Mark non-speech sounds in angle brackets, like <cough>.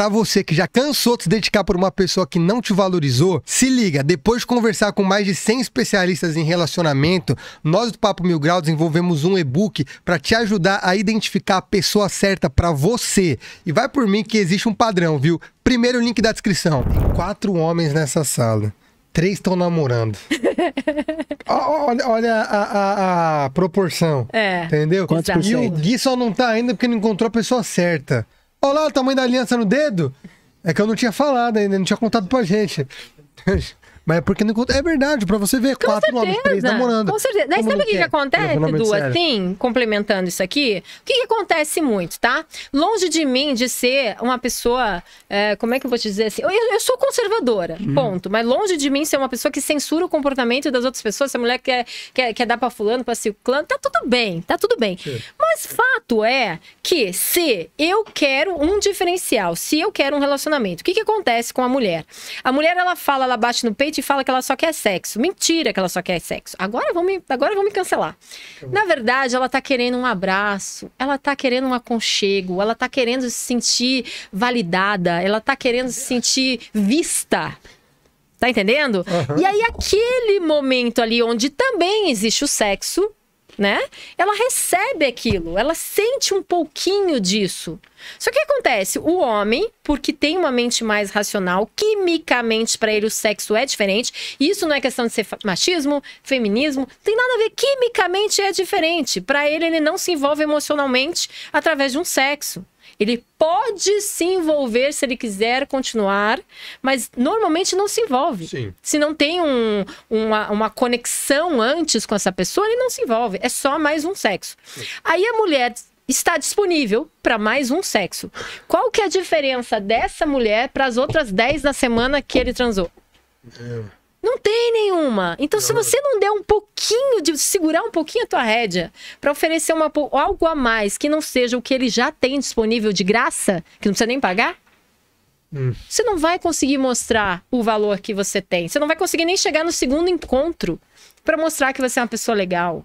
para você que já cansou de se dedicar por uma pessoa que não te valorizou, se liga, depois de conversar com mais de 100 especialistas em relacionamento, nós do Papo Mil Grau desenvolvemos um e-book para te ajudar a identificar a pessoa certa para você. E vai por mim que existe um padrão, viu? Primeiro link da descrição. Tem quatro homens nessa sala. Três estão namorando. <laughs> olha, olha a, a, a, proporção. É. Entendeu? Quantos e o Gui só não tá ainda porque não encontrou a pessoa certa. Olha lá o tamanho da aliança no dedo. É que eu não tinha falado ainda, não tinha contado pra gente. <laughs> Mas é porque não conta. É verdade, pra você ver, com quatro certeza. homens, três namorando. Com certeza. Daí sabe o que, que acontece, Edu, assim, complementando isso aqui? O que, que, acontece muito, tá? Longe de mim de ser uma pessoa. É, como é que eu vou te dizer assim? Eu, eu sou conservadora, hum. ponto. Mas longe de mim ser uma pessoa que censura o comportamento das outras pessoas. Se a mulher quer, é, quer, é, quer é dar pra fulano, pra ciclano, tá tudo bem, tá tudo bem. Sim. Mas fato é que se eu quero um diferencial, se eu quero um relacionamento, o que, que acontece com a mulher? A mulher, ela fala, ela bate no peito e fala que ela só quer sexo. Mentira que ela só quer sexo. Agora vamos me, agora vamos me cancelar. Na verdade, ela tá querendo um abraço, ela tá querendo um aconchego, ela tá querendo se sentir validada, ela tá querendo se sentir vista. Tá entendendo? Uhum. E aí, aquele momento ali onde também existe o sexo, né? Ela recebe aquilo, ela sente um pouquinho disso. Só que acontece, o homem, porque tem uma mente mais racional, quimicamente para ele o sexo é diferente. E isso não é questão de ser machismo, feminismo, tem nada a ver. Quimicamente é diferente. Para ele ele não se envolve emocionalmente através de um sexo. Ele pode se envolver se ele quiser continuar, mas normalmente não se envolve. Sim. Se não tem um, uma, uma, conexão antes com essa pessoa, ele não se envolve. É só mais um sexo. Sim. Aí a mulher está disponível para mais um sexo. Qual que é a diferença dessa mulher para as outras 10 na semana que ele transou? É. Não tem nenhuma. Então, não. se você não der um pouquinho, de segurar um pouquinho a tua rédea para oferecer uma, algo a mais que não seja o que ele já tem disponível de graça, que não precisa nem pagar, hum. você não vai conseguir mostrar o valor que você tem. Você não vai conseguir nem chegar no segundo encontro para mostrar que você é uma pessoa legal.